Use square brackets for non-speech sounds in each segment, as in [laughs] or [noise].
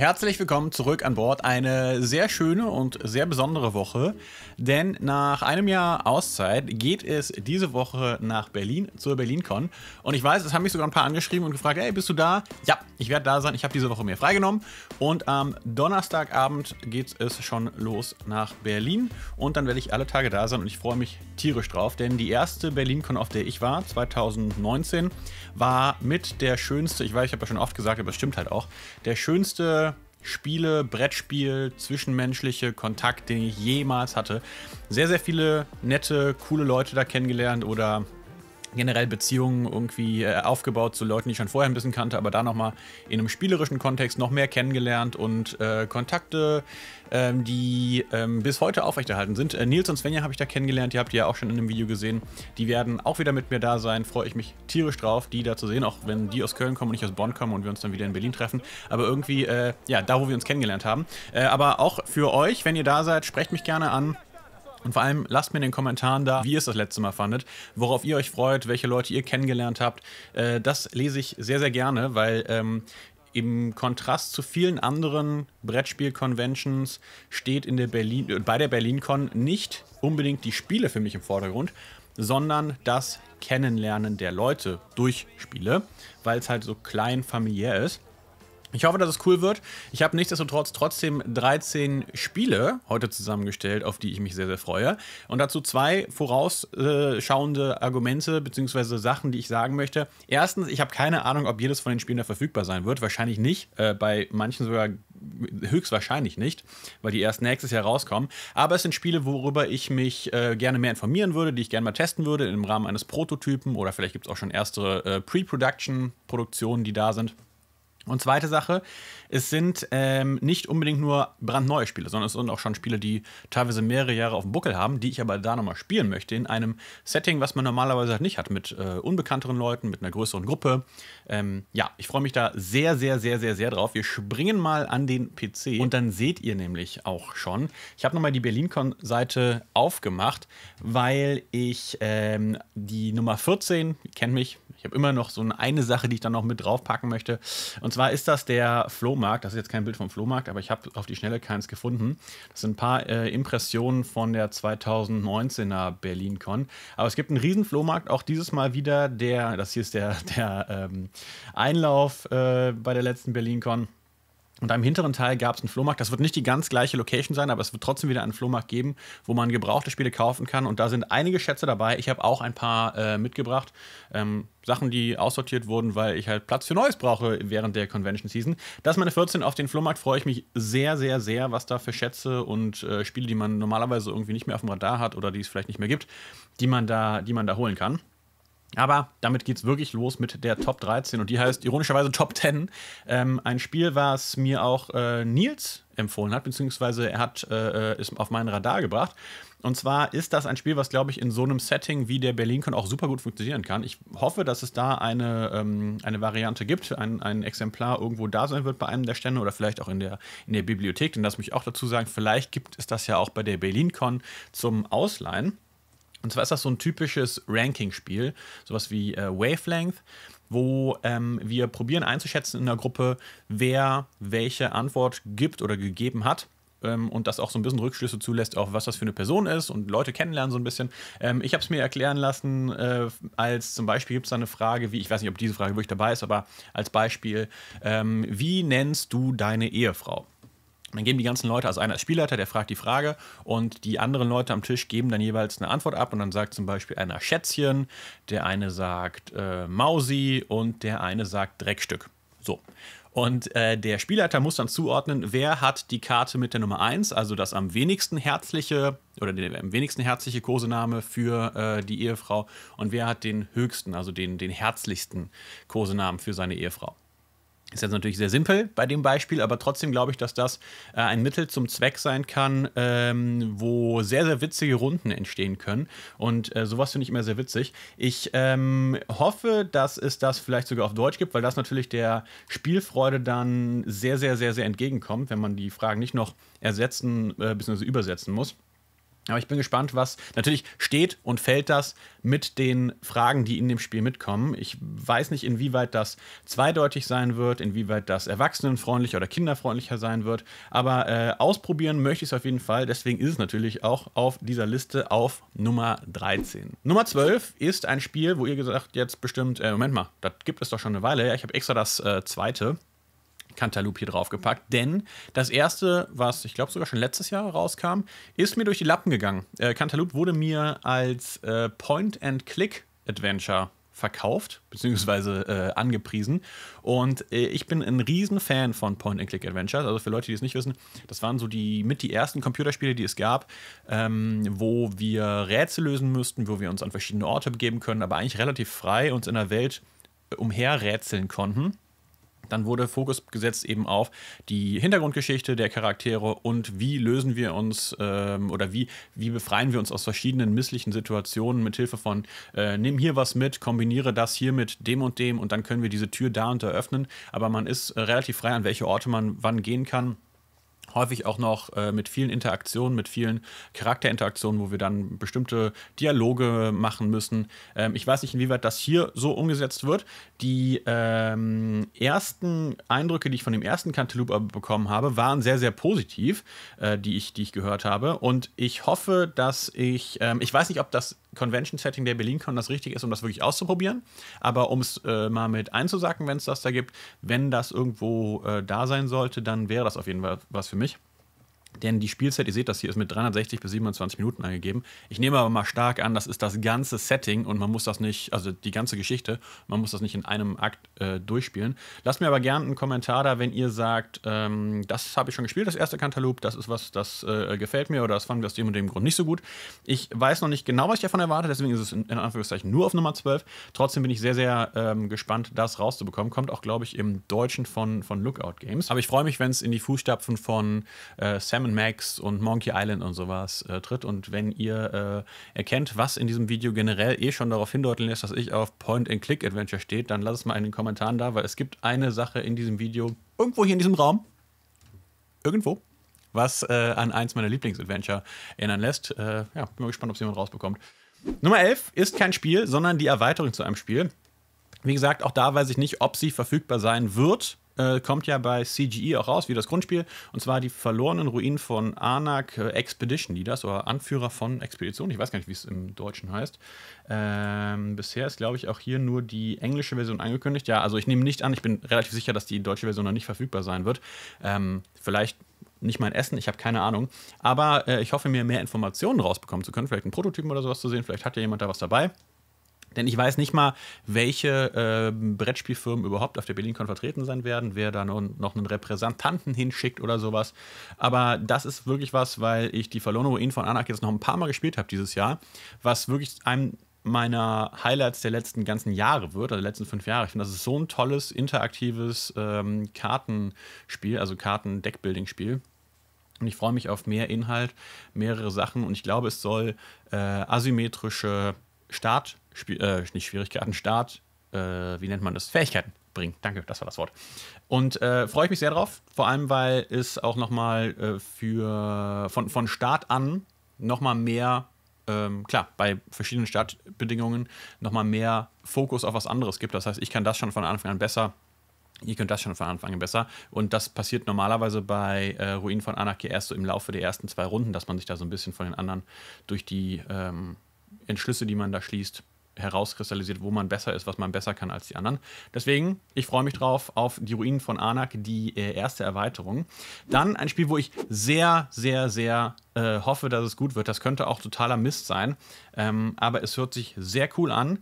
Herzlich willkommen zurück an Bord. Eine sehr schöne und sehr besondere Woche, denn nach einem Jahr Auszeit geht es diese Woche nach Berlin zur BerlinCon. Und ich weiß, es haben mich sogar ein paar angeschrieben und gefragt, hey, bist du da? Ja, ich werde da sein. Ich habe diese Woche mir freigenommen. Und am Donnerstagabend geht es schon los nach Berlin. Und dann werde ich alle Tage da sein und ich freue mich tierisch drauf, denn die erste BerlinCon, auf der ich war, 2019, war mit der schönste, ich weiß, ich habe ja schon oft gesagt, aber es stimmt halt auch, der schönste Spiele, Brettspiel, zwischenmenschliche Kontakt, den ich jemals hatte. Sehr, sehr viele nette, coole Leute da kennengelernt oder generell Beziehungen irgendwie äh, aufgebaut zu Leuten, die ich schon vorher ein bisschen kannte, aber da nochmal in einem spielerischen Kontext noch mehr kennengelernt und äh, Kontakte ähm, die ähm, bis heute aufrechterhalten sind. Äh, Nils und Svenja habe ich da kennengelernt, die habt ihr ja auch schon in einem Video gesehen. Die werden auch wieder mit mir da sein, freue ich mich tierisch drauf, die da zu sehen, auch wenn die aus Köln kommen und ich aus Bonn komme und wir uns dann wieder in Berlin treffen. Aber irgendwie, äh, ja, da wo wir uns kennengelernt haben. Äh, aber auch für euch, wenn ihr da seid, sprecht mich gerne an. Und vor allem lasst mir in den Kommentaren da, wie ihr es das letzte Mal fandet, worauf ihr euch freut, welche Leute ihr kennengelernt habt. Äh, das lese ich sehr, sehr gerne, weil ähm, im Kontrast zu vielen anderen Brettspiel-Conventions steht in der Berlin, äh, bei der BerlinCon nicht unbedingt die Spiele für mich im Vordergrund, sondern das Kennenlernen der Leute durch Spiele, weil es halt so klein familiär ist. Ich hoffe, dass es cool wird. Ich habe nichtsdestotrotz trotzdem 13 Spiele heute zusammengestellt, auf die ich mich sehr, sehr freue. Und dazu zwei vorausschauende Argumente bzw. Sachen, die ich sagen möchte. Erstens, ich habe keine Ahnung, ob jedes von den Spielen da verfügbar sein wird. Wahrscheinlich nicht. Äh, bei manchen sogar höchstwahrscheinlich nicht, weil die erst nächstes Jahr rauskommen. Aber es sind Spiele, worüber ich mich äh, gerne mehr informieren würde, die ich gerne mal testen würde im Rahmen eines Prototypen oder vielleicht gibt es auch schon erste äh, Pre-Production-Produktionen, die da sind. Und zweite Sache, es sind ähm, nicht unbedingt nur brandneue Spiele, sondern es sind auch schon Spiele, die teilweise mehrere Jahre auf dem Buckel haben, die ich aber da nochmal spielen möchte, in einem Setting, was man normalerweise halt nicht hat, mit äh, unbekannteren Leuten, mit einer größeren Gruppe. Ähm, ja, ich freue mich da sehr, sehr, sehr, sehr, sehr drauf. Wir springen mal an den PC und dann seht ihr nämlich auch schon. Ich habe nochmal die BerlinCon-Seite aufgemacht, weil ich ähm, die Nummer 14, kennt mich, ich habe immer noch so eine, Sache, die ich dann noch mit draufpacken möchte. Und zwar ist das der Flohmarkt. Das ist jetzt kein Bild vom Flohmarkt, aber ich habe auf die Schnelle keins gefunden. Das sind ein paar äh, Impressionen von der 2019er BerlinCon. Aber es gibt einen riesen Flohmarkt, auch dieses Mal wieder. Der, das hier ist der, der ähm, Einlauf äh, bei der letzten BerlinCon. Und im hinteren Teil gab es einen Flohmarkt. Das wird nicht die ganz gleiche Location sein, aber es wird trotzdem wieder einen Flohmarkt geben, wo man gebrauchte Spiele kaufen kann. Und da sind einige Schätze dabei. Ich habe auch ein paar äh, mitgebracht. Ähm, Sachen, die aussortiert wurden, weil ich halt Platz für Neues brauche während der Convention Season. Das ist meine 14. Auf den Flohmarkt freue ich mich sehr, sehr, sehr, was da für Schätze und äh, Spiele, die man normalerweise irgendwie nicht mehr auf dem Radar hat oder die es vielleicht nicht mehr gibt, die man da, die man da holen kann. Aber damit geht es wirklich los mit der Top 13 und die heißt ironischerweise Top 10. Ähm, ein Spiel, was mir auch äh, Nils empfohlen hat, beziehungsweise er hat äh, es äh, auf mein Radar gebracht. Und zwar ist das ein Spiel, was, glaube ich, in so einem Setting wie der BerlinCon auch super gut funktionieren kann. Ich hoffe, dass es da eine, ähm, eine Variante gibt, ein, ein Exemplar irgendwo da sein wird bei einem der Stände oder vielleicht auch in der, in der Bibliothek. Denn das muss ich auch dazu sagen, vielleicht gibt es das ja auch bei der BerlinCon zum Ausleihen. Und zwar ist das so ein typisches Ranking-Spiel, sowas wie äh, Wavelength, wo ähm, wir probieren einzuschätzen in der Gruppe, wer welche Antwort gibt oder gegeben hat ähm, und das auch so ein bisschen Rückschlüsse zulässt, auf was das für eine Person ist und Leute kennenlernen so ein bisschen. Ähm, ich habe es mir erklären lassen, äh, als zum Beispiel gibt es da eine Frage, wie, ich weiß nicht, ob diese Frage wirklich dabei ist, aber als Beispiel, ähm, wie nennst du deine Ehefrau? Dann geben die ganzen Leute, also einer ist Spielleiter, der fragt die Frage und die anderen Leute am Tisch geben dann jeweils eine Antwort ab und dann sagt zum Beispiel einer Schätzchen, der eine sagt äh, Mausi und der eine sagt Dreckstück. So. Und äh, der Spielleiter muss dann zuordnen, wer hat die Karte mit der Nummer 1, also das am wenigsten herzliche oder den am wenigsten herzliche Kosename für äh, die Ehefrau und wer hat den höchsten, also den, den herzlichsten Kosenamen für seine Ehefrau. Ist jetzt natürlich sehr simpel bei dem Beispiel, aber trotzdem glaube ich, dass das äh, ein Mittel zum Zweck sein kann, ähm, wo sehr, sehr witzige Runden entstehen können. Und äh, sowas finde ich immer sehr witzig. Ich ähm, hoffe, dass es das vielleicht sogar auf Deutsch gibt, weil das natürlich der Spielfreude dann sehr, sehr, sehr, sehr entgegenkommt, wenn man die Fragen nicht noch ersetzen äh, bzw. übersetzen muss. Aber ich bin gespannt, was natürlich steht und fällt das mit den Fragen, die in dem Spiel mitkommen. Ich weiß nicht, inwieweit das zweideutig sein wird, inwieweit das erwachsenenfreundlicher oder kinderfreundlicher sein wird. Aber äh, ausprobieren möchte ich es auf jeden Fall. Deswegen ist es natürlich auch auf dieser Liste auf Nummer 13. Nummer 12 ist ein Spiel, wo ihr gesagt jetzt bestimmt, äh, Moment mal, das gibt es doch schon eine Weile. Ja, ich habe extra das äh, zweite Cantaloupe hier draufgepackt, denn das erste, was ich glaube sogar schon letztes Jahr rauskam, ist mir durch die Lappen gegangen. Äh, Cantaloupe wurde mir als äh, Point-and-Click-Adventure verkauft, beziehungsweise äh, angepriesen. Und äh, ich bin ein riesen Fan von Point-and-Click-Adventures. Also für Leute, die es nicht wissen, das waren so die mit die ersten Computerspiele, die es gab, ähm, wo wir Rätsel lösen müssten, wo wir uns an verschiedene Orte begeben können, aber eigentlich relativ frei uns in der Welt äh, umherrätseln konnten. Dann wurde Fokus gesetzt eben auf die Hintergrundgeschichte der Charaktere und wie lösen wir uns ähm, oder wie, wie befreien wir uns aus verschiedenen misslichen Situationen mit Hilfe von äh, nimm hier was mit, kombiniere das hier mit dem und dem und dann können wir diese Tür da und da öffnen. Aber man ist äh, relativ frei, an welche Orte man wann gehen kann häufig auch noch äh, mit vielen Interaktionen, mit vielen Charakterinteraktionen, wo wir dann bestimmte Dialoge machen müssen. Ähm, ich weiß nicht, inwieweit das hier so umgesetzt wird. Die ähm, ersten Eindrücke, die ich von dem ersten Cantaloupe bekommen habe, waren sehr, sehr positiv, äh, die, ich, die ich gehört habe. Und ich hoffe, dass ich, ähm, ich weiß nicht, ob das Convention-Setting der BerlinCon das richtig ist, um das wirklich auszuprobieren. Aber um es äh, mal mit einzusacken, wenn es das da gibt, wenn das irgendwo äh, da sein sollte, dann wäre das auf jeden Fall was für mich. Denn die Spielzeit, ihr seht das hier, ist mit 360 bis 27 Minuten angegeben. Ich nehme aber mal stark an, das ist das ganze Setting und man muss das nicht, also die ganze Geschichte, man muss das nicht in einem Akt äh, durchspielen. Lasst mir aber gerne einen Kommentar da, wenn ihr sagt, ähm, das habe ich schon gespielt, das erste Cantaloupe, das ist was, das äh, gefällt mir oder das fanden wir aus dem und dem Grund nicht so gut. Ich weiß noch nicht genau, was ich davon erwarte, deswegen ist es in, in Anführungszeichen nur auf Nummer 12. Trotzdem bin ich sehr, sehr ähm, gespannt, das rauszubekommen. Kommt auch, glaube ich, im Deutschen von, von Lookout Games. Aber ich freue mich, wenn es in die Fußstapfen von äh, Sam Sam Max und Monkey Island und sowas äh, tritt. Und wenn ihr äh, erkennt, was in diesem Video generell eh schon darauf hindeuten lässt, dass ich auf Point-and-Click-Adventure steht, dann lasst es mal in den Kommentaren da, weil es gibt eine Sache in diesem Video, irgendwo hier in diesem Raum, irgendwo, was äh, an eins meiner Lieblings-Adventure erinnern lässt. Äh, ja, bin mal gespannt, ob es jemand rausbekommt. Nummer 11 ist kein Spiel, sondern die Erweiterung zu einem Spiel. Wie gesagt, auch da weiß ich nicht, ob sie verfügbar sein wird äh, kommt ja bei CGE auch raus, wie das Grundspiel. Und zwar die verlorenen Ruinen von Anak äh, Expedition, die das, oder Anführer von Expedition. Ich weiß gar nicht, wie es im Deutschen heißt. Ähm, bisher ist, glaube ich, auch hier nur die englische Version angekündigt. Ja, also ich nehme nicht an, ich bin relativ sicher, dass die deutsche Version noch nicht verfügbar sein wird. Ähm, vielleicht nicht mein Essen, ich habe keine Ahnung. Aber äh, ich hoffe, mir mehr Informationen rausbekommen zu können. Vielleicht einen Prototypen oder sowas zu sehen. Vielleicht hat ja jemand da was dabei. Denn ich weiß nicht mal, welche äh, Brettspielfirmen überhaupt auf der BerlinCon vertreten sein werden, wer da noch, noch einen Repräsentanten hinschickt oder sowas. Aber das ist wirklich was, weil ich die Verlono in von Anarch jetzt noch ein paar Mal gespielt habe dieses Jahr, was wirklich einem meiner Highlights der letzten ganzen Jahre wird, also der letzten fünf Jahre. Ich finde, das ist so ein tolles, interaktives ähm, Kartenspiel, also Karten-Deckbuilding-Spiel. Und ich freue mich auf mehr Inhalt, mehrere Sachen und ich glaube, es soll äh, asymmetrische Start, äh, nicht Schwierigkeiten, Start, äh, wie nennt man das? Fähigkeiten bringen. Danke, das war das Wort. Und äh, freue ich mich sehr drauf, vor allem weil es auch nochmal äh, für von, von Start an nochmal mehr, ähm, klar, bei verschiedenen Startbedingungen nochmal mehr Fokus auf was anderes gibt. Das heißt, ich kann das schon von Anfang an besser. Ihr könnt das schon von Anfang an besser. Und das passiert normalerweise bei äh, Ruinen von Anarchie erst so im Laufe der ersten zwei Runden, dass man sich da so ein bisschen von den anderen durch die ähm, Entschlüsse, die man da schließt, herauskristallisiert, wo man besser ist, was man besser kann als die anderen. Deswegen, ich freue mich drauf auf die Ruinen von Anak, die äh, erste Erweiterung. Dann ein Spiel, wo ich sehr, sehr, sehr äh, hoffe, dass es gut wird. Das könnte auch totaler Mist sein, ähm, aber es hört sich sehr cool an.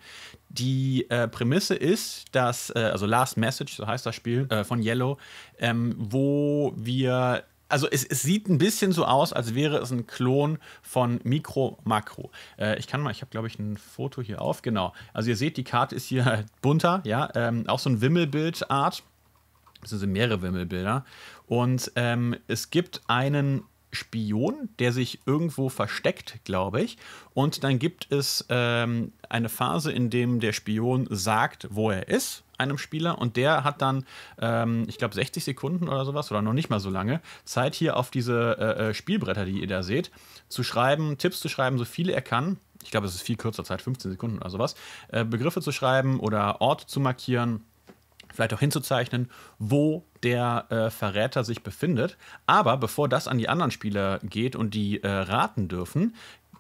Die äh, Prämisse ist, dass, äh, also Last Message, so heißt das Spiel äh, von Yellow, ähm, wo wir also es, es, sieht ein bisschen so aus, als wäre es ein Klon von Mikro Makro. Äh, ich kann mal, ich habe glaube ich ein Foto hier auf, genau. Also ihr seht, die Karte ist hier [laughs] bunter, ja, ähm, auch so ein Wimmelbildart. Das sind mehrere Wimmelbilder. Und ähm, es gibt einen Spion, der sich irgendwo versteckt, glaube ich. Und dann gibt es ähm, eine Phase, in dem der Spion sagt, wo er ist, einem Spieler. Und der hat dann, ähm, ich glaube, 60 Sekunden oder sowas, oder noch nicht mal so lange, Zeit hier auf diese äh, äh Spielbretter, die ihr da seht, zu schreiben, Tipps zu schreiben, so viele er kann. Ich glaube, es ist viel kürzer Zeit, 15 Sekunden oder sowas. Äh, Begriffe zu schreiben oder Orte zu markieren vielleicht auch hinzuzeichnen, wo der äh, Verräter sich befindet. Aber bevor das an die anderen Spieler geht und die äh, raten dürfen,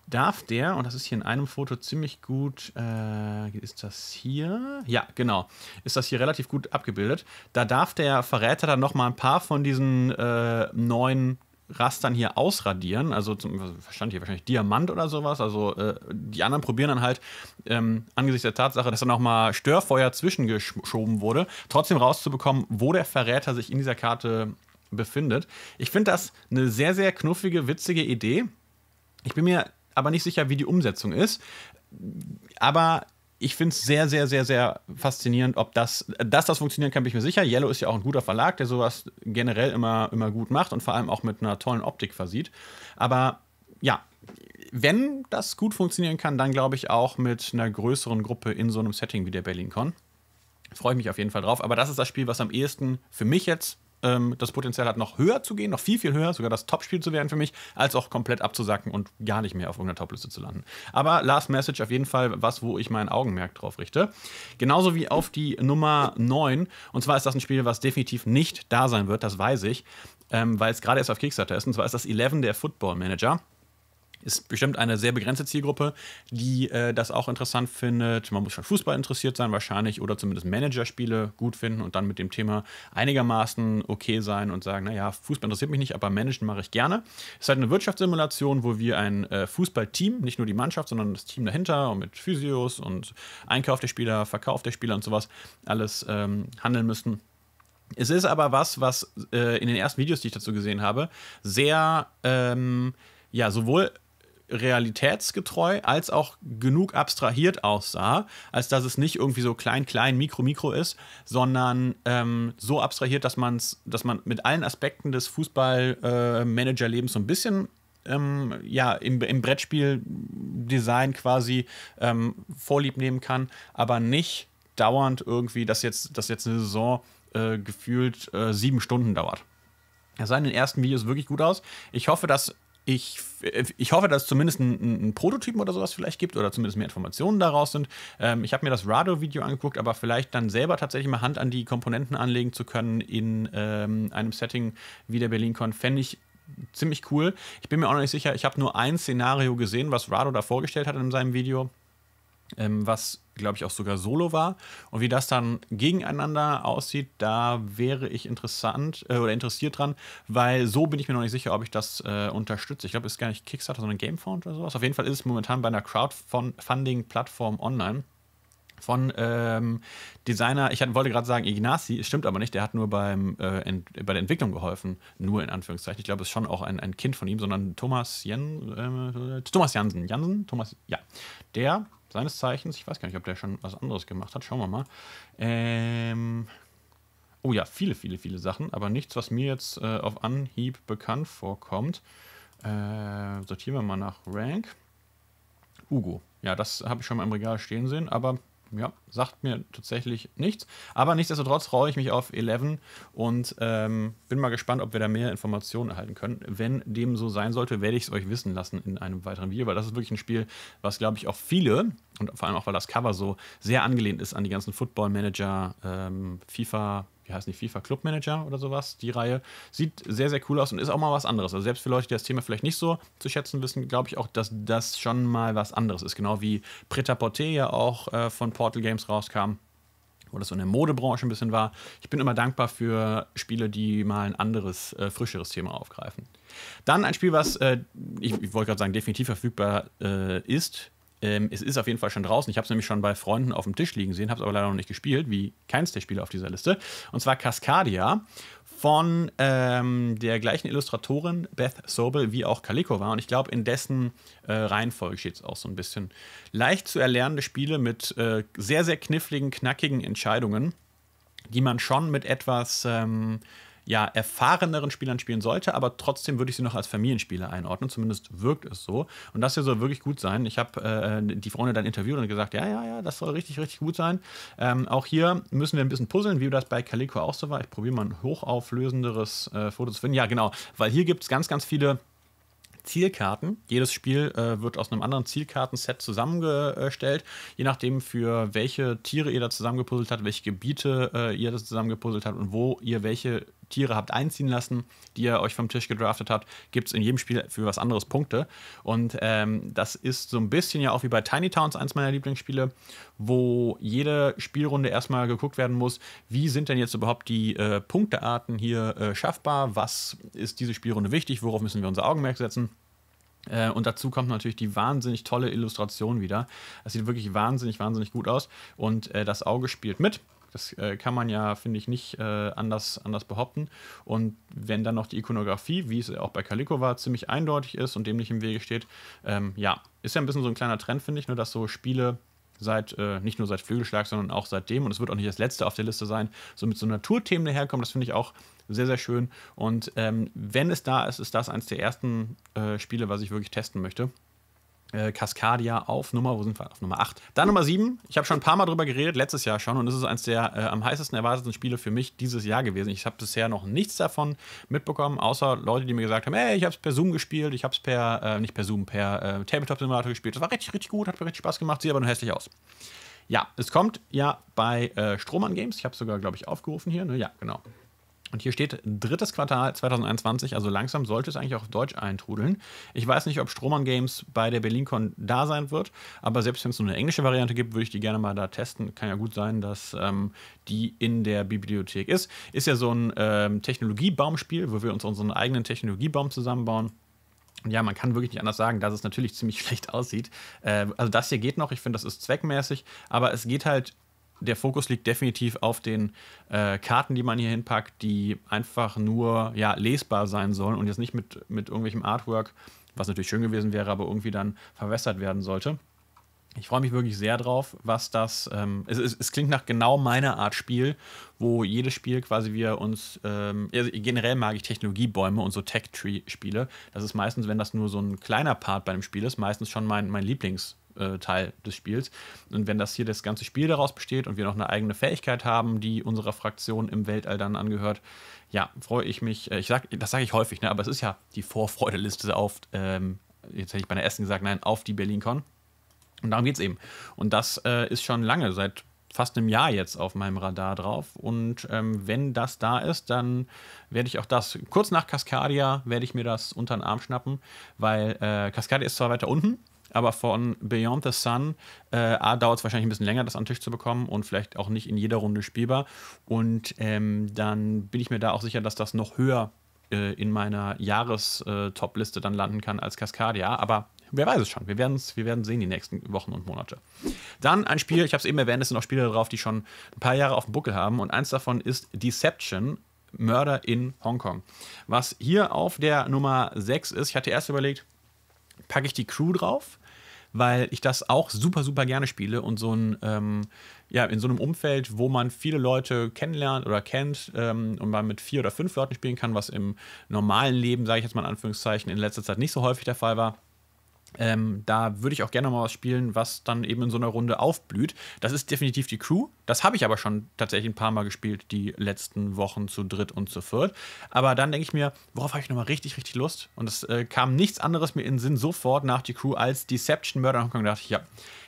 darf der, und das ist hier in einem Foto ziemlich gut, äh, ist das hier? Ja, genau, ist das hier relativ gut abgebildet. Da darf der Verräter dann nochmal ein paar von diesen äh, neuen Rastern hier ausradieren. Also zum, stand hier wahrscheinlich Diamant oder sowas. Also äh, die anderen probieren dann halt ähm, angesichts der Tatsache, dass da nochmal Störfeuer zwischengeschoben wurde, trotzdem rauszubekommen, wo der Verräter sich in dieser Karte befindet. Ich finde das eine sehr, sehr knuffige, witzige Idee. Ich bin mir aber nicht sicher, wie die Umsetzung ist. Aber ich finde es sehr, sehr, sehr, sehr faszinierend, ob das, dass das funktionieren kann, bin ich mir sicher. Yellow ist ja auch ein guter Verlag, der sowas generell immer, immer gut macht und vor allem auch mit einer tollen Optik versieht. Aber ja, wenn das gut funktionieren kann, dann glaube ich auch mit einer größeren Gruppe in so einem Setting wie der BerlinCon. Freue ich mich auf jeden Fall drauf. Aber das ist das Spiel, was am ehesten für mich jetzt ähm, das Potenzial hat, noch höher zu gehen, noch viel, viel höher, sogar das Top-Spiel zu werden für mich, als auch komplett abzusacken und gar nicht mehr auf irgendeiner Top-Liste zu landen. Aber Last Message auf jeden Fall was, wo ich mein Augenmerk drauf richte. Genauso wie auf die Nummer 9. Und zwar ist das ein Spiel, was definitiv nicht da sein wird, das weiß ich, ähm, weil es gerade erst auf Kickstarter ist. Und zwar ist das 11 der Football Manager ist bestimmt eine sehr begrenzte Zielgruppe, die äh, das auch interessant findet. Man muss schon Fußball interessiert sein wahrscheinlich oder zumindest Managerspiele gut finden und dann mit dem Thema einigermaßen okay sein und sagen, naja, Fußball interessiert mich nicht, aber Managen mache ich gerne. Es ist halt eine Wirtschaftssimulation, wo wir ein äh, Fußballteam, nicht nur die Mannschaft, sondern das Team dahinter und mit Physios und Einkauf der Spieler, Verkauf der Spieler und sowas alles ähm, handeln müssen. Es ist aber was, was äh, in den ersten Videos, die ich dazu gesehen habe, sehr, ähm, ja, sowohl realitätsgetreu als auch genug abstrahiert aussah, als dass es nicht irgendwie so klein, klein, mikro, mikro ist, sondern ähm, so abstrahiert, dass, man's, dass man mit allen Aspekten des Fußballmanagerlebens äh, so ein bisschen ähm, ja, im, im brettspiel quasi ähm, vorlieb nehmen kann, aber nicht dauernd irgendwie, dass jetzt, dass jetzt eine Saison äh, gefühlt äh, sieben Stunden dauert. Das sah in den ersten Videos wirklich gut aus. Ich hoffe, dass ich, ich hoffe, dass es zumindest einen, einen Prototypen oder sowas vielleicht gibt oder zumindest mehr Informationen daraus sind. Ähm, ich habe mir das Rado-Video angeguckt, aber vielleicht dann selber tatsächlich mal Hand an die Komponenten anlegen zu können in ähm, einem Setting wie der BerlinCon, fände ich ziemlich cool. Ich bin mir auch noch nicht sicher, ich habe nur ein Szenario gesehen, was Rado da vorgestellt hat in seinem Video, ähm, was glaube ich, auch sogar solo war. Und wie das dann gegeneinander aussieht, da wäre ich interessant äh, oder interessiert dran, weil so bin ich mir noch nicht sicher, ob ich das äh, unterstütze. Ich glaube, es ist gar nicht Kickstarter, sondern Gamefound oder sowas. Auf jeden Fall ist es momentan bei einer Crowdfunding-Plattform online von ähm, Designer, ich hatte, wollte gerade sagen Ignazi, stimmt aber nicht, der hat nur beim, äh, ent, bei der Entwicklung geholfen, nur in Anführungszeichen. Ich glaube, es ist schon auch ein, ein Kind von ihm, sondern Thomas, Jen, äh, Thomas Jansen, Jansen, Thomas, ja, der seines Zeichens, ich weiß gar nicht, ob der schon was anderes gemacht hat, schauen wir mal. Ähm, oh ja, viele, viele, viele Sachen, aber nichts, was mir jetzt äh, auf Anhieb bekannt vorkommt. Äh, sortieren wir mal nach Rank. Hugo, ja, das habe ich schon mal im Regal stehen sehen, aber ja, sagt mir tatsächlich nichts. Aber nichtsdestotrotz freue ich mich auf 11 und ähm, bin mal gespannt, ob wir da mehr Informationen erhalten können. Wenn dem so sein sollte, werde ich es euch wissen lassen in einem weiteren Video, weil das ist wirklich ein Spiel, was, glaube ich, auch viele und vor allem auch, weil das Cover so sehr angelehnt ist an die ganzen Football Manager, ähm, FIFA, wie heißt nicht, FIFA Club Manager oder sowas, die Reihe. Sieht sehr, sehr cool aus und ist auch mal was anderes. Also selbst für Leute, die das Thema vielleicht nicht so zu schätzen wissen, glaube ich auch, dass das schon mal was anderes ist. Genau wie Preta Porte ja auch äh, von Portal Games rauskam wo das so in der Modebranche ein bisschen war. Ich bin immer dankbar für Spiele, die mal ein anderes, äh, frischeres Thema aufgreifen. Dann ein Spiel, was, äh, ich, ich wollte gerade sagen, definitiv verfügbar äh, ist, ähm, es ist auf jeden Fall schon draußen. Ich habe es nämlich schon bei Freunden auf dem Tisch liegen sehen, habe es aber leider noch nicht gespielt, wie keins der Spiele auf dieser Liste. Und zwar Cascadia von ähm, der gleichen Illustratorin Beth Sobel wie auch Calico war. Und ich glaube, in dessen äh, Reihenfolge steht es auch so ein bisschen. Leicht zu erlernende Spiele mit äh, sehr, sehr kniffligen, knackigen Entscheidungen, die man schon mit etwas ähm, ja, erfahreneren Spielern spielen sollte, aber trotzdem würde ich sie noch als Familienspiele einordnen, zumindest wirkt es so. Und das hier soll wirklich gut sein. Ich habe äh, die Freunde dann interviewt und gesagt, ja, ja, ja, das soll richtig, richtig gut sein. Ähm, auch hier müssen wir ein bisschen puzzeln, wie das bei Calico auch so war. Ich probiere mal ein hochauflösenderes äh, Foto zu finden. Ja, genau, weil hier gibt es ganz, ganz viele Zielkarten. Jedes Spiel äh, wird aus einem anderen Zielkartenset zusammengestellt, je nachdem für welche Tiere ihr da zusammengepuzzelt habt, welche Gebiete äh, ihr das zusammengepuzzelt habt und wo ihr welche Tiere habt einziehen lassen, die ihr euch vom Tisch gedraftet habt, gibt es in jedem Spiel für was anderes Punkte. Und ähm, das ist so ein bisschen ja auch wie bei Tiny Towns, eins meiner Lieblingsspiele, wo jede Spielrunde erstmal geguckt werden muss, wie sind denn jetzt überhaupt die äh, Punktearten hier äh, schaffbar, was ist diese Spielrunde wichtig, worauf müssen wir unser Augenmerk setzen. Äh, und dazu kommt natürlich die wahnsinnig tolle Illustration wieder. Das sieht wirklich wahnsinnig, wahnsinnig gut aus. Und äh, das Auge spielt mit. Das äh, kann man ja, finde ich, nicht äh, anders, anders behaupten. Und wenn dann noch die Ikonografie, wie es auch bei Calico war, ziemlich eindeutig ist und dem nicht im Wege steht, ähm, ja, ist ja ein bisschen so ein kleiner Trend, finde ich, nur ne, dass so Spiele seit, äh, nicht nur seit Flügelschlag, sondern auch seitdem, und es wird auch nicht das letzte auf der Liste sein, so mit so Naturthemen daherkommen, das finde ich auch sehr, sehr schön. Und ähm, wenn es da ist, ist das eines der ersten äh, Spiele, was ich wirklich testen möchte. Äh, Cascadia auf Nummer, wo sind wir? Auf Nummer 8. Dann Nummer 7. Ich habe schon ein paar Mal drüber geredet, letztes Jahr schon, und es ist eines der äh, am heißesten erwarteten Spiele für mich dieses Jahr gewesen. Ich habe bisher noch nichts davon mitbekommen, außer Leute, die mir gesagt haben: Hey, ich habe es per Zoom gespielt, ich habe es per, äh, nicht per Zoom, per äh, Tabletop Simulator gespielt. Das war richtig, richtig gut, hat mir richtig Spaß gemacht, sieht aber nur hässlich aus. Ja, es kommt ja bei äh, Strohmann Games. Ich habe es sogar, glaube ich, aufgerufen hier. Ne? Ja, genau. Und hier steht drittes Quartal 2021, also langsam sollte es eigentlich auch auf Deutsch eintrudeln. Ich weiß nicht, ob Strohmann Games bei der BerlinCon da sein wird, aber selbst wenn es nur eine englische Variante gibt, würde ich die gerne mal da testen. Kann ja gut sein, dass ähm, die in der Bibliothek ist. Ist ja so ein ähm, Technologiebaumspiel, wo wir uns unseren eigenen Technologiebaum zusammenbauen. Ja, man kann wirklich nicht anders sagen, dass es natürlich ziemlich [laughs] schlecht aussieht. Äh, also das hier geht noch, ich finde, das ist zweckmäßig, aber es geht halt der Fokus liegt definitiv auf den äh, Karten, die man hier hinpackt, die einfach nur ja, lesbar sein sollen und jetzt nicht mit, mit irgendwelchem Artwork, was natürlich schön gewesen wäre, aber irgendwie dann verwässert werden sollte. Ich freue mich wirklich sehr drauf, was das. Ähm, es, es, es, klingt nach genau meiner Art Spiel, wo jedes Spiel quasi wir uns. Ähm, also generell mag ich Technologiebäume und so Tech-Tree-Spiele. Das ist meistens, wenn das nur so ein kleiner Part bei einem Spiel ist, meistens schon mein, mein Lieblings- äh, Teil des Spiels. Und wenn das hier das ganze Spiel daraus besteht und wir noch eine eigene Fähigkeit haben, die unserer Fraktion im Weltall dann angehört, ja, freue ich mich. Äh, ich sag, das sage ich häufig, ne? aber es ist ja die Vorfreudeliste auf, ähm, jetzt hätte ich bei der ersten gesagt, nein, auf die BerlinCon. Und darum geht es eben. Und das äh, ist schon lange, seit fast einem Jahr jetzt auf meinem Radar drauf. Und ähm, wenn das da ist, dann werde ich auch das, kurz nach Cascadia, werde ich mir das unter den Arm schnappen, weil äh, Cascadia ist zwar weiter unten, aber von Beyond the Sun, äh, dauert es wahrscheinlich ein bisschen länger, das an den Tisch zu bekommen und vielleicht auch nicht in jeder Runde spielbar. Und ähm, dann bin ich mir da auch sicher, dass das noch höher äh, in meiner Jahrestopliste äh, dann landen kann als Cascadia. Aber wer weiß es schon. Wir, werden's, wir werden sehen die nächsten Wochen und Monate. Dann ein Spiel, ich habe es eben erwähnt, es sind auch Spiele drauf, die schon ein paar Jahre auf dem Buckel haben. Und eins davon ist Deception. Mörder in Hongkong. Was hier auf der Nummer 6 ist, ich hatte erst überlegt, packe ich die Crew drauf, weil ich das auch super, super gerne spiele und so ein, ähm, ja, in so einem Umfeld, wo man viele Leute kennenlernt oder kennt ähm, und man mit vier oder fünf Leuten spielen kann, was im normalen Leben, sage ich jetzt mal in Anführungszeichen, in letzter Zeit nicht so häufig der Fall war ähm, da würde ich auch gerne mal was spielen, was dann eben in so einer Runde aufblüht. Das ist definitiv die Crew. Das habe ich aber schon tatsächlich ein paar Mal gespielt, die letzten Wochen zu dritt und zu viert. Aber dann denke ich mir, worauf habe ich nochmal richtig, richtig Lust? Und es äh, kam nichts anderes mir in den Sinn sofort nach die Crew als Deception Murder Hong Kong. Da dachte ich, ja,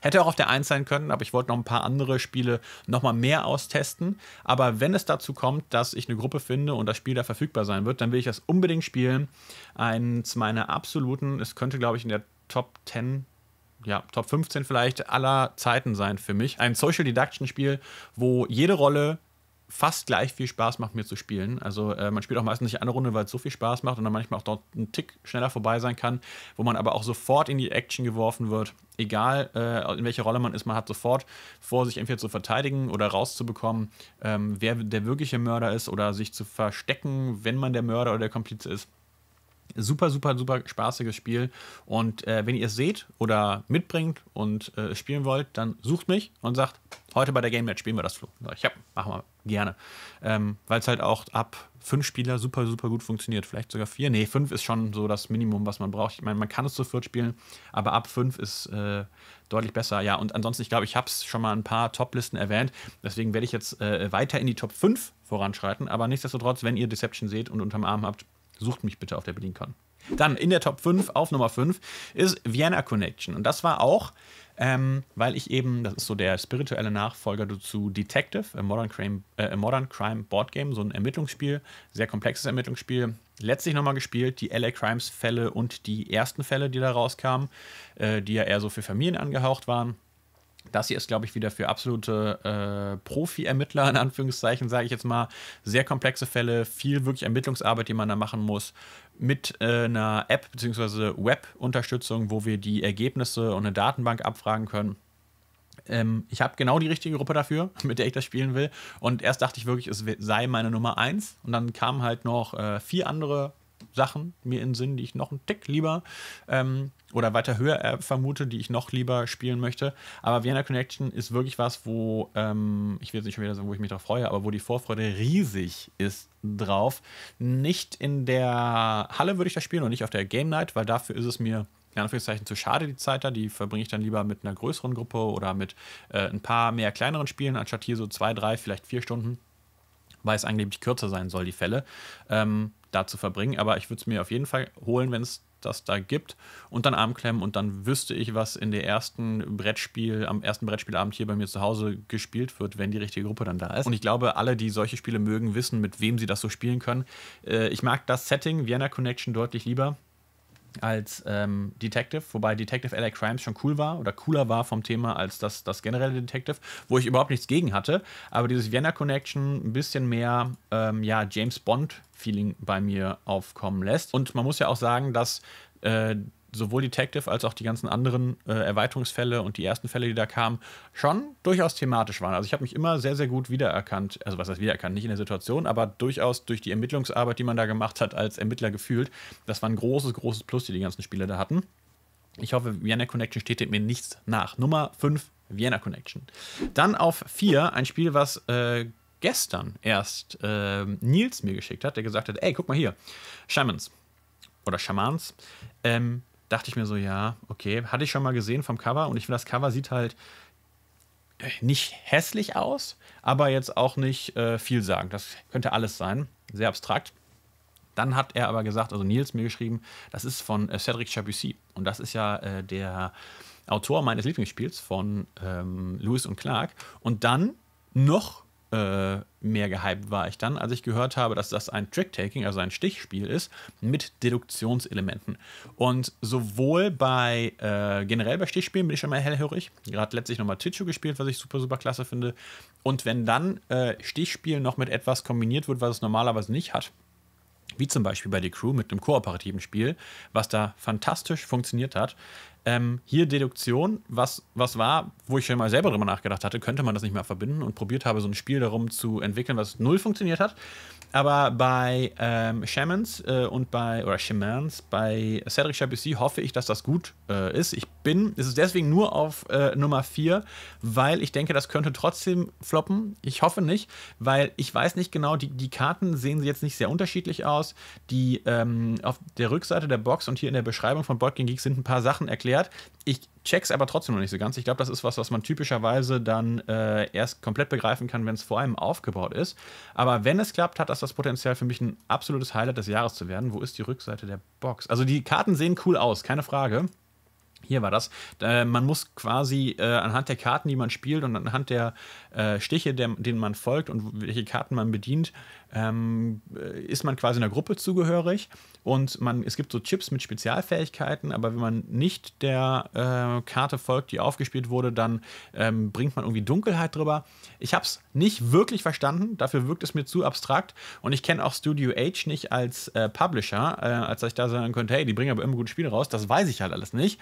hätte auch auf der 1 sein können, aber ich wollte noch ein paar andere Spiele nochmal mehr austesten. Aber wenn es dazu kommt, dass ich eine Gruppe finde und das Spiel da verfügbar sein wird, dann will ich das unbedingt spielen. Eins meiner absoluten, es könnte, glaube ich, in der Top 10 ja, Top 15 vielleicht aller Zeiten sein für mich. Ein Social Deduction Spiel, wo jede Rolle fast gleich viel Spaß macht, mir zu spielen. Also äh, man spielt auch meistens nicht eine Runde, weil es so viel Spaß macht und dann manchmal auch dort ein Tick schneller vorbei sein kann, wo man aber auch sofort in die Action geworfen wird. Egal, äh, in welcher Rolle man ist, man hat sofort vor, sich entweder zu verteidigen oder rauszubekommen, ähm, wer der wirkliche Mörder ist oder sich zu verstecken, wenn man der Mörder oder der Komplize ist. Super, super, super spaßiges Spiel. Und äh, wenn ihr es seht oder mitbringt und äh, spielen wollt, dann sucht mich und sagt, heute bei der Game Night spielen wir das Flo. Ich ja, machen wir gerne. Ähm, Weil es halt auch ab fünf Spieler super, super gut funktioniert. Vielleicht sogar vier. Nee, fünf ist schon so das Minimum, was man braucht. Ich meine, man kann es zu viert spielen, aber ab fünf ist äh, deutlich besser. Ja, und ansonsten, ich glaube, ich habe es schon mal ein paar Top-Listen erwähnt. Deswegen werde ich jetzt äh, weiter in die Top 5 voranschreiten. Aber nichtsdestotrotz, wenn ihr Deception seht und unterm Arm habt, Sucht mich bitte auf der BerlinCon. Dann in der Top 5, auf Nummer 5, ist Vienna Connection. Und das war auch, ähm, weil ich eben, das ist so der spirituelle Nachfolger zu Detective, a Modern, Crime, äh, Modern Crime Board Game, so ein Ermittlungsspiel, sehr komplexes Ermittlungsspiel. Letztlich nochmal gespielt, die LA Crimes Fälle und die ersten Fälle, die da rauskamen, äh, die ja eher so für Familien angehaucht waren. Das hier ist, glaube ich, wieder für absolute äh, Profi-Ermittler, in Anführungszeichen, sage ich jetzt mal. Sehr komplexe Fälle, viel wirklich Ermittlungsarbeit, die man da machen muss. Mit äh, einer App bzw. Web-Unterstützung, wo wir die Ergebnisse und eine Datenbank abfragen können. Ähm, ich habe genau die richtige Gruppe dafür, [laughs] mit der ich das spielen will. Und erst dachte ich wirklich, es sei meine Nummer 1. Und dann kamen halt noch äh, vier andere Sachen mir in den Sinn, die ich noch einen Tick lieber ähm, oder weiter höher äh, vermute, die ich noch lieber spielen möchte. Aber Vienna Connection ist wirklich was, wo ähm, ich will nicht schon wieder sagen, wo ich mich darauf freue, aber wo die Vorfreude riesig ist drauf. Nicht in der Halle würde ich das spielen und nicht auf der Game Night, weil dafür ist es mir in Anführungszeichen zu schade die Zeit da. Die verbringe ich dann lieber mit einer größeren Gruppe oder mit äh, ein paar mehr kleineren Spielen, anstatt hier so zwei, drei, vielleicht vier Stunden, weil es angeblich kürzer sein soll, die Fälle. Ähm, da zu verbringen. Aber ich würde es mir auf jeden Fall holen, wenn es das da gibt und dann Armklemmen und dann wüsste ich, was in der ersten Brettspiel, am ersten Brettspielabend hier bei mir zu Hause gespielt wird, wenn die richtige Gruppe dann da ist. Und ich glaube, alle, die solche Spiele mögen, wissen, mit wem sie das so spielen können. Äh, ich mag das Setting Vienna Connection deutlich lieber als ähm, Detective, wobei Detective LA Crimes schon cool war oder cooler war vom Thema als das, das generelle Detective, wo ich überhaupt nichts gegen hatte. Aber dieses Vienna Connection ein bisschen mehr ähm, ja, James Bond-Feeling bei mir aufkommen lässt. Und man muss ja auch sagen, dass äh, sowohl Detective als auch die ganzen anderen äh, Erweiterungsfälle und die ersten Fälle, die da kamen, schon durchaus thematisch waren. Also ich habe mich immer sehr, sehr gut wiedererkannt, also was heißt wiedererkannt, nicht in der Situation, aber durchaus durch die Ermittlungsarbeit, die man da gemacht hat, als Ermittler gefühlt. Das war ein großes, großes Plus, die die ganzen Spiele da hatten. Ich hoffe, Vienna Connection steht mir nichts nach. Nummer 5, Vienna Connection. Dann auf 4, ein Spiel, was äh, gestern erst äh, Nils mir geschickt hat, der gesagt hat, ey, guck mal hier, Shamans oder Shamans, Ähm, dachte ich mir so, ja, okay, hatte ich schon mal gesehen vom Cover und ich finde, das Cover sieht halt äh, nicht hässlich aus, aber jetzt auch nicht äh, viel sagen. Das könnte alles sein, sehr abstrakt. Dann hat er aber gesagt, also Nils mir geschrieben, das ist von äh, Cedric Chabussy und das ist ja äh, der Autor meines Lieblingsspiels von ähm, Lewis und Clark. Und dann noch äh, mehr gehypt war ich dann, als ich gehört habe, dass das ein Trick-Taking, also ein Stichspiel ist, mit Deduktionselementen. Und sowohl bei, äh, generell bei Stichspielen bin ich schon mal hellhörig, gerade letztlich nochmal Tichu gespielt, was ich super, super klasse finde. Und wenn dann äh, Stichspiel noch mit etwas kombiniert wird, was es normalerweise nicht hat, wie zum Beispiel bei The Crew mit einem kooperativen Spiel, was da fantastisch funktioniert hat, ähm, hier Deduktion, was, was war, wo ich schon mal selber drüber nachgedacht hatte, könnte man das nicht mehr verbinden und probiert habe, so ein Spiel darum zu entwickeln, was null funktioniert hat. Aber bei ähm, Shamans äh, und bei, oder Shamans, bei Cedric Chabussy hoffe ich, dass das gut äh, ist. Ich bin, es ist deswegen nur auf äh, Nummer 4, weil ich denke, das könnte trotzdem floppen. Ich hoffe nicht, weil ich weiß nicht genau, die, die Karten sehen jetzt nicht sehr unterschiedlich aus. Die ähm, auf der Rückseite der Box und hier in der Beschreibung von Botkin Geek sind ein paar Sachen erklärt erklärt. Ich check's aber trotzdem noch nicht so ganz. Ich glaube, das ist was, was man typischerweise dann äh, erst komplett begreifen kann, wenn es vor allem aufgebaut ist. Aber wenn es klappt, hat das das Potenzial für mich ein absolutes Highlight des Jahres zu werden. Wo ist die Rückseite der Box? Also die Karten sehen cool aus, keine Frage hier war das. Äh, man muss quasi äh, anhand der Karten, die man spielt und anhand der äh, Stiche, der, denen man folgt und welche Karten man bedient, ähm, äh, ist man quasi einer Gruppe zugehörig. Und man, es gibt so Chips mit Spezialfähigkeiten, aber wenn man nicht der äh, Karte folgt, die aufgespielt wurde, dann ähm, bringt man irgendwie Dunkelheit drüber. Ich habe es nicht wirklich verstanden, dafür wirkt es mir zu abstrakt. Und ich kenne auch Studio H nicht als äh, Publisher, als dass ich da sagen könnte, hey, die bringen aber immer gute Spiele raus. Das weiß ich halt alles nicht.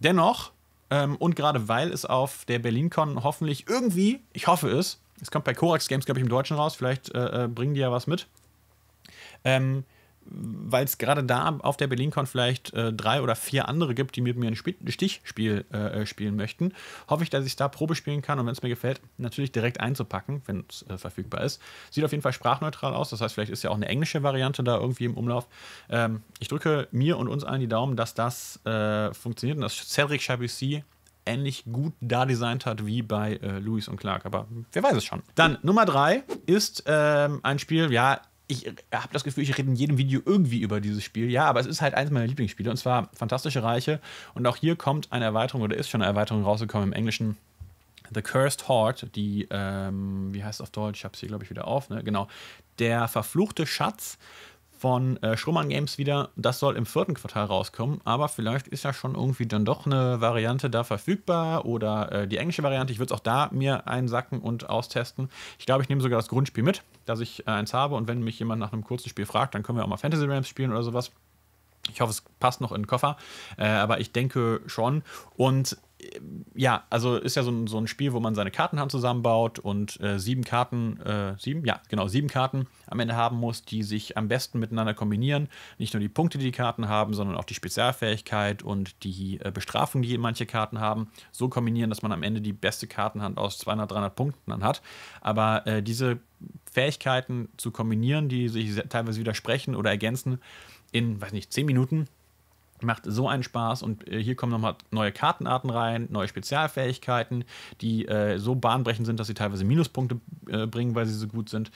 Dennoch, ähm, und gerade weil es auf der BerlinCon hoffentlich irgendwie, ich hoffe es, es kommt bei Korax Games, glaube ich, im Deutschen raus, vielleicht äh, äh, bringen die ja was mit. Ähm, weil es gerade da auf der BerlinCon vielleicht äh, drei oder vier andere gibt, die mit mir ein Stichspiel äh, äh, spielen möchten, hoffe ich, dass ich da Probe spielen kann und wenn es mir gefällt, natürlich direkt einzupacken, wenn es äh, verfügbar ist. Sieht auf jeden Fall sprachneutral aus, das heißt, vielleicht ist ja auch eine englische Variante da irgendwie im Umlauf. Ähm, ich drücke mir und uns allen die Daumen, dass das äh, funktioniert und dass Cedric Chabussy ähnlich gut da designt hat wie bei äh, Lewis und Clark, aber wer weiß es schon. Dann Nummer drei ist ähm, ein Spiel, ja, ich habe das Gefühl, ich rede in jedem Video irgendwie über dieses Spiel. Ja, aber es ist halt eines meiner Lieblingsspiele und zwar Fantastische Reiche. Und auch hier kommt eine Erweiterung oder ist schon eine Erweiterung rausgekommen im Englischen. The Cursed Horde, die, ähm, wie heißt es auf Deutsch? Ich habe es hier, glaube ich, wieder auf, ne? Genau. Der verfluchte Schatz von äh, Strohmann Games wieder. Das soll im vierten Quartal rauskommen, aber vielleicht ist ja schon irgendwie dann doch eine Variante da verfügbar oder äh, die englische Variante. Ich würde es auch da mir einsacken und austesten. Ich glaube, ich nehme sogar das Grundspiel mit, dass ich äh, eins habe und wenn mich jemand nach einem kurzen Spiel fragt, dann können wir auch mal Fantasy Rams spielen oder sowas. Ich hoffe, es passt noch in den Koffer, äh, aber ich denke schon. Und äh, ja, also ist ja so ein, so ein Spiel, wo man seine Kartenhand zusammenbaut und äh, sieben Karten, äh, sieben, ja, genau, sieben Karten am Ende haben muss, die sich am besten miteinander kombinieren. Nicht nur die Punkte, die die Karten haben, sondern auch die Spezialfähigkeit und die äh, Bestrafung, die manche Karten haben, so kombinieren, dass man am Ende die beste Kartenhand aus 200, 300 Punkten dann hat. Aber äh, diese Fähigkeiten zu kombinieren, die sich teilweise widersprechen oder ergänzen, in, weiß nicht, 10 Minuten. Macht so einen Spaß und äh, hier kommen nochmal neue Kartenarten rein, neue Spezialfähigkeiten, die äh, so bahnbrechend sind, dass sie teilweise Minuspunkte äh, bringen, weil sie so gut sind.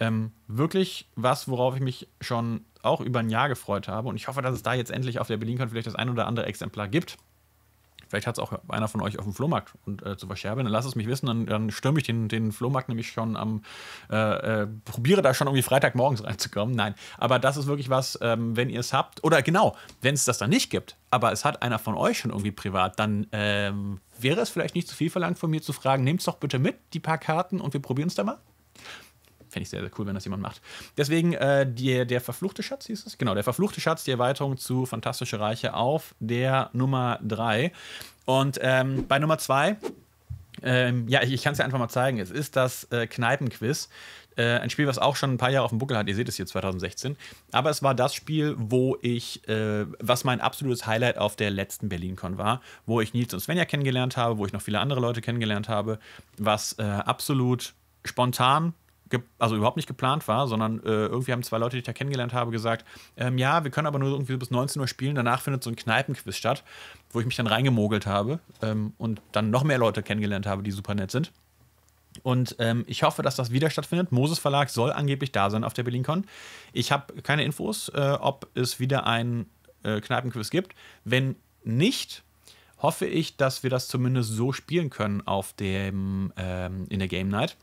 Ähm, wirklich was, worauf ich mich schon auch über ein Jahr gefreut habe und ich hoffe, dass es da jetzt endlich auf der Berlin-Con vielleicht das ein oder andere Exemplar gibt. Vielleicht hat es auch einer von euch auf dem Flohmarkt und, äh, zu verscherbeln. Dann lasst es mich wissen, dann, dann stürme ich den, den Flohmarkt nämlich schon am, äh, äh, probiere da schon irgendwie Freitagmorgens reinzukommen. Nein, aber das ist wirklich was, ähm, wenn ihr es habt, oder genau, wenn es das dann nicht gibt, aber es hat einer von euch schon irgendwie privat, dann ähm, wäre es vielleicht nicht zu viel verlangt von mir zu fragen, nehmt es doch bitte mit, die paar Karten und wir probieren es da mal fände ich sehr, sehr cool, wenn das jemand macht. Deswegen äh, die, der verfluchte Schatz hieß es. Genau, der verfluchte Schatz, die Erweiterung zu Fantastische Reiche auf der Nummer 3. Und ähm, bei Nummer 2, ähm, ja, ich, ich kann es ja einfach mal zeigen. Es ist das äh, Kneipenquiz äh, ein Spiel, was auch schon ein paar Jahre auf dem Buckel hat. Ihr seht es hier 2016. Aber es war das Spiel, wo ich, äh, was mein absolutes Highlight auf der letzten BerlinCon war, wo ich Nils und Svenja kennengelernt habe, wo ich noch viele andere Leute kennengelernt habe, was äh, absolut spontan also überhaupt nicht geplant war, sondern äh, irgendwie haben zwei Leute, die ich da kennengelernt habe, gesagt, ähm, ja, wir können aber nur irgendwie bis 19 Uhr spielen, danach findet so ein Kneipenquiz statt, wo ich mich dann reingemogelt habe ähm, und dann noch mehr Leute kennengelernt habe, die super nett sind. Und ähm, ich hoffe, dass das wieder stattfindet. Moses Verlag soll angeblich da sein auf der BerlinCon. Ich habe keine Infos, äh, ob es wieder ein äh, Kneipenquiz gibt. Wenn nicht, hoffe ich, dass wir das zumindest so spielen können auf dem, ähm, in der Game Night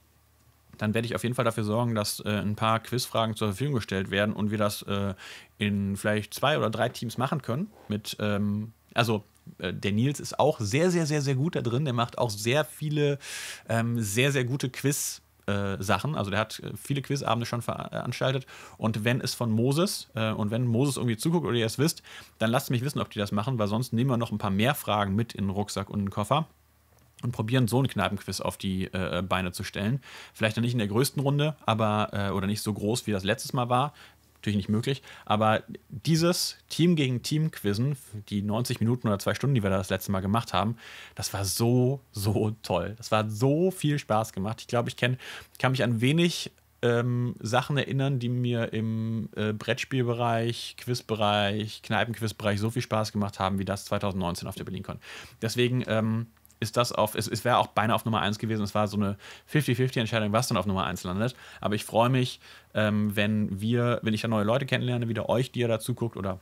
dann werde ich auf jeden Fall dafür sorgen, dass äh, ein paar Quizfragen zur Verfügung gestellt werden und wir das äh, in vielleicht zwei oder drei Teams machen können. Mit, ähm, also äh, der Nils ist auch sehr, sehr, sehr, sehr gut da drin. Der macht auch sehr viele, ähm, sehr, sehr gute Quiz. Äh, Sachen. Also der hat äh, viele Quizabende schon veranstaltet. Und wenn es von Moses äh, und wenn Moses irgendwie zuguckt oder ihr es wisst, dann lasst mich wissen, ob die das machen, weil sonst nehmen wir noch ein paar mehr Fragen mit in den Rucksack und den Koffer und probieren, so einen Kneipenquiz auf die äh, äh, Beine zu stellen. Vielleicht noch nicht in der größten Runde, aber äh, oder nicht so groß, wie das letztes Mal war. Natürlich nicht möglich, aber dieses Team gegen Team Quizzen, die 90 Minuten oder zwei Stunden, die wir da das letzte Mal gemacht haben, das war so, so toll. Das war so viel Spaß gemacht. Ich glaube, ich kenn, kann mich an wenig ähm, Sachen erinnern, die mir im äh, Brettspielbereich, Quizbereich, Kneipenquizbereich so viel Spaß gemacht haben, wie das 2019 auf der BerlinCon. Deswegen, ähm, ist das auf, es, es wäre auch beinahe auf Nummer 1 gewesen, es war so eine 50-50-Entscheidung, was dann auf Nummer 1 landet. Aber ich freue mich, ähm, wenn wir, wenn ich da neue Leute kennenlerne, wieder euch, die ihr dazu guckt oder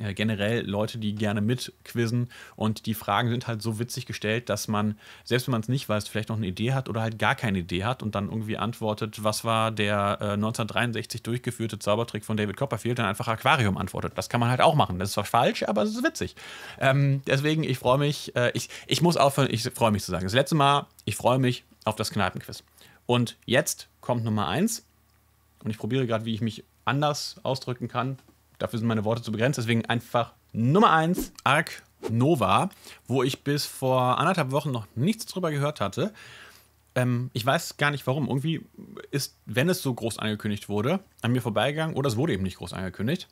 äh, generell Leute, die gerne mitquizzen und die Fragen sind halt so witzig gestellt, dass man, selbst wenn man es nicht weiß, vielleicht noch eine Idee hat oder halt gar keine Idee hat und dann irgendwie antwortet, was war der äh, 1963 durchgeführte Zaubertrick von David Copperfield, dann einfach Aquarium antwortet. Das kann man halt auch machen. Das ist zwar falsch, aber es ist witzig. Ähm, deswegen, ich freue mich, äh, ich, ich muss aufhören, ich freue mich zu sagen. Das letzte Mal, ich freue mich auf das Kneipenquiz. Und jetzt kommt Nummer eins und ich probiere gerade, wie ich mich anders ausdrücken kann dafür sind meine Worte zu begrenzt. Deswegen einfach Nummer 1, Arc Nova, wo ich bis vor anderthalb Wochen noch nichts drüber gehört hatte. Ähm, ich weiß gar nicht warum. Irgendwie ist, wenn es so groß angekündigt wurde, an mir vorbeigegangen oder es wurde eben nicht groß angekündigt.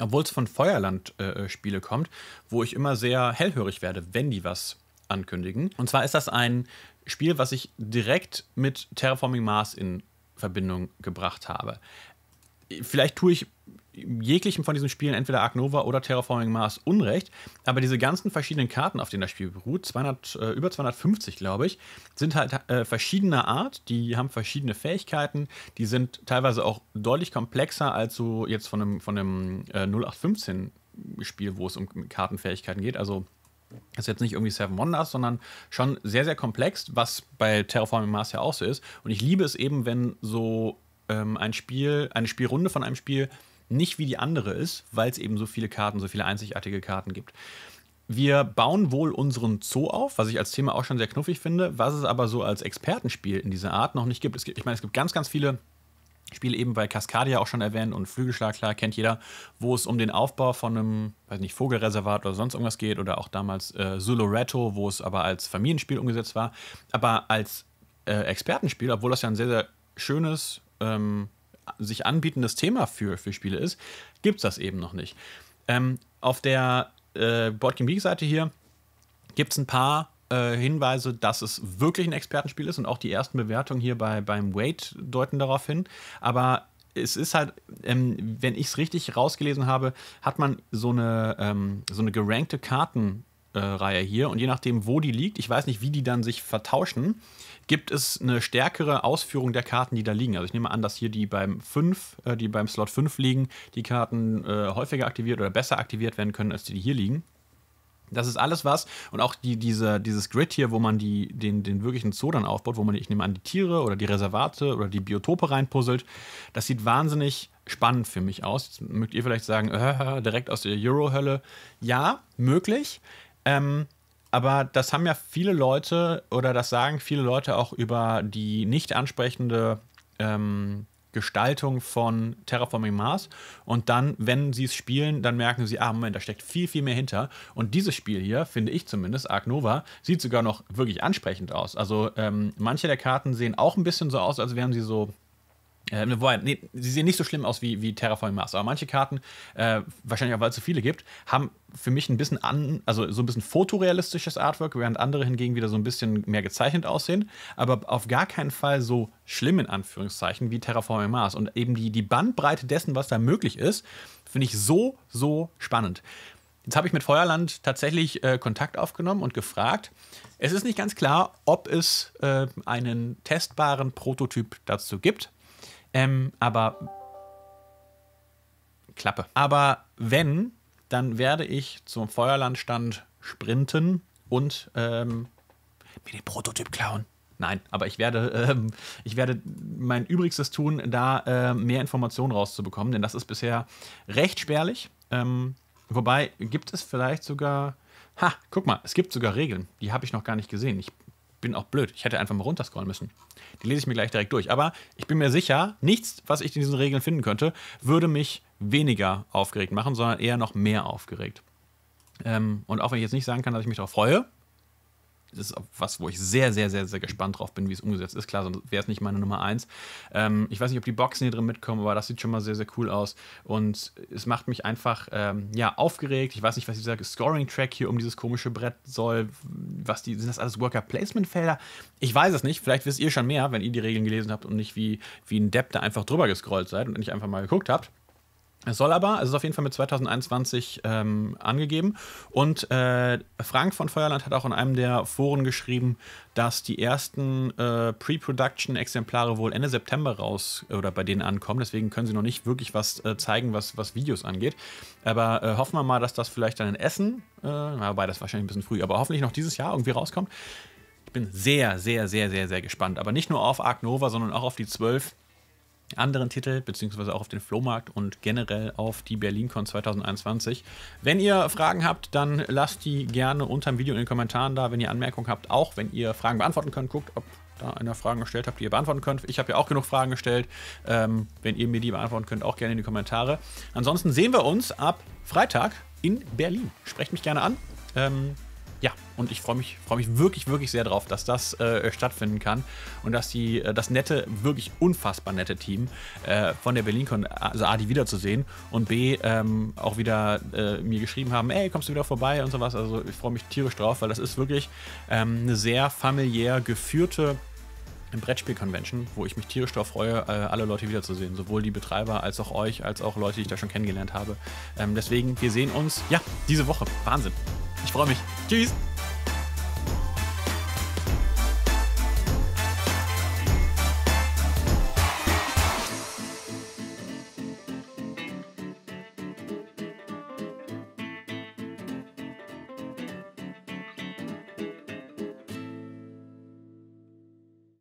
Obwohl es von Feuerland-Spiele äh, äh kommt, wo ich immer sehr hellhörig werde, wenn die was ankündigen. Und zwar ist das ein Spiel, was ich direkt mit Terraforming Mars in Verbindung gebracht habe vielleicht tue ich jeglichem von diesen Spielen, entweder Ark Nova oder Terraforming Mars, Unrecht. Aber diese ganzen verschiedenen Karten, auf denen das Spiel beruht, 200, äh, über 250, glaube ich, sind halt äh, verschiedener Art. Die haben verschiedene Fähigkeiten. Die sind teilweise auch deutlich komplexer als so jetzt von einem, von einem äh, 0815-Spiel, wo es um Kartenfähigkeiten geht. Also das ist jetzt nicht irgendwie Seven Wonders, sondern schon sehr, sehr komplex, was bei Terraforming Mars ja auch so ist. Und ich liebe es eben, wenn so ähm, ein Spiel, eine Spielrunde von einem Spiel nicht wie die andere ist, weil es eben so viele Karten, so viele einzigartige Karten gibt. Wir bauen wohl unseren Zoo auf, was ich als Thema auch schon sehr knuffig finde, was es aber so als Expertenspiel in dieser Art noch nicht gibt. Es gibt ich meine, es gibt ganz, ganz viele Spiele, eben weil Cascadia auch schon erwähnt und Flügelschlag, klar, kennt jeder, wo es um den Aufbau von einem, weiß nicht, Vogelreservat oder sonst irgendwas geht oder auch damals äh, Soloretto, wo es aber als Familienspiel umgesetzt war. Aber als äh, Expertenspiel, obwohl das ja ein sehr, sehr schönes, ähm, sich anbietendes Thema für, für Spiele ist, gibt es das eben noch nicht. Ähm, auf der äh, Boardgame Geek Seite hier gibt es ein paar äh, Hinweise, dass es wirklich ein Expertenspiel ist und auch die ersten Bewertungen hier bei, beim Wait deuten darauf hin. Aber es ist halt, ähm, wenn ich es richtig rausgelesen habe, hat man so eine, ähm, so eine gerankte Karten. Reihe hier. Und je nachdem, wo die liegt, ich weiß nicht, wie die dann sich vertauschen, gibt es eine stärkere Ausführung der Karten, die da liegen. Also ich nehme an, dass hier die beim 5, äh, die beim Slot 5 liegen, die Karten äh, häufiger aktiviert oder besser aktiviert werden können, als die, die hier liegen. Das ist alles was. Und auch die, diese, dieses Grid hier, wo man die, den, den wirklichen Zoo dann aufbaut, wo man, ich nehme an, die Tiere oder die Reservate oder die Biotope reinpuzzelt, das sieht wahnsinnig spannend für mich aus. Jetzt mögt ihr vielleicht sagen, äh, [laughs] direkt aus der Euro-Hölle. Ja, möglich. Ähm, aber das haben ja viele Leute oder das sagen viele Leute auch über die nicht ansprechende ähm, Gestaltung von Terraforming Mars. Und dann, wenn sie es spielen, dann merken sie, ah, Moment, da steckt viel, viel mehr hinter. Und dieses Spiel hier, finde ich zumindest, Ark Nova, sieht sogar noch wirklich ansprechend aus. Also ähm, manche der Karten sehen auch ein bisschen so aus, als wären sie so äh, ne, wobei, nee, sie sehen nicht so schlimm aus wie, wie Terraforming Mars. Aber manche Karten, äh, wahrscheinlich auch weil es so viele gibt, haben für mich ein bisschen an, also so ein bisschen fotorealistisches Artwork, während andere hingegen wieder so ein bisschen mehr gezeichnet aussehen. Aber auf gar keinen Fall so schlimm in Anführungszeichen wie Terraforming Mars. Und eben die, die Bandbreite dessen, was da möglich ist, finde ich so, so spannend. Jetzt habe ich mit Feuerland tatsächlich äh, Kontakt aufgenommen und gefragt. Es ist nicht ganz klar, ob es äh, einen testbaren Prototyp dazu gibt. Ähm, aber Klappe. Aber wenn, dann werde ich zum Feuerlandstand sprinten und ähm, mir den Prototyp klauen. Nein, aber ich werde, [laughs] ähm, ich werde mein Übrigstes tun, da äh, mehr Informationen rauszubekommen, denn das ist bisher recht spärlich. Ähm, wobei gibt es vielleicht sogar. Ha, guck mal, es gibt sogar Regeln. Die habe ich noch gar nicht gesehen. Ich bin auch blöd. Ich hätte einfach mal runterscrollen müssen. Die lese ich mir gleich direkt durch. Aber ich bin mir sicher, nichts, was ich in diesen Regeln finden könnte, würde mich weniger aufgeregt machen, sondern eher noch mehr aufgeregt. Ähm, und auch wenn ich jetzt nicht sagen kann, dass ich mich darauf freue, das ist was, wo ich sehr, sehr, sehr, sehr gespannt drauf bin, wie es umgesetzt ist. Klar, sonst wäre es nicht meine Nummer 1. Ähm, ich weiß nicht, ob die Boxen hier drin mitkommen, aber das sieht schon mal sehr, sehr cool aus. Und es macht mich einfach ähm, ja, aufgeregt. Ich weiß nicht, was dieser Scoring-Track hier um dieses komische Brett soll. Was die, sind das alles Worker-Placement-Felder? Ich weiß es nicht. Vielleicht wisst ihr schon mehr, wenn ihr die Regeln gelesen habt und nicht wie, wie ein Depp da einfach drüber gescrollt seid und nicht einfach mal geguckt habt. Es soll aber, es ist auf jeden Fall mit 2021 ähm, angegeben. Und äh, Frank von Feuerland hat auch in einem der Foren geschrieben, dass die ersten äh, Pre-Production-Exemplare wohl Ende September raus äh, oder bei denen ankommen. Deswegen können sie noch nicht wirklich was äh, zeigen, was, was Videos angeht. Aber äh, hoffen wir mal, dass das vielleicht dann in Essen, äh, wobei das wahrscheinlich ein bisschen früh, aber hoffentlich noch dieses Jahr irgendwie rauskommt. Ich bin sehr, sehr, sehr, sehr, sehr gespannt. Aber nicht nur auf Ark Nova, sondern auch auf die 12 anderen Titel, beziehungsweise auch auf den Flohmarkt und generell auf die BerlinCon 2021. Wenn ihr Fragen habt, dann lasst die gerne unter dem Video in den Kommentaren da. Wenn ihr Anmerkungen habt, auch wenn ihr Fragen beantworten könnt, guckt, ob da einer Fragen gestellt habt, die ihr beantworten könnt. Ich habe ja auch genug Fragen gestellt. Ähm, wenn ihr mir die beantworten könnt, auch gerne in die Kommentare. Ansonsten sehen wir uns ab Freitag in Berlin. Sprecht mich gerne an. Ähm, ja, und ich freue mich, freu mich wirklich, wirklich sehr drauf, dass das äh, stattfinden kann und dass die, äh, das nette, wirklich unfassbar nette Team äh, von der BerlinCon, also A, die wiederzusehen und B, ähm, auch wieder äh, mir geschrieben haben, ey, kommst du wieder vorbei und sowas. Also ich freue mich tierisch drauf, weil das ist wirklich ähm, eine sehr familiär geführte Brettspiel-Convention, wo ich mich tierisch darauf freue, äh, alle Leute wiederzusehen. Sowohl die Betreiber als auch euch, als auch Leute, die ich da schon kennengelernt habe. Ähm, deswegen, wir sehen uns, ja, diese Woche. Wahnsinn. Ich freue mich. Tschüss.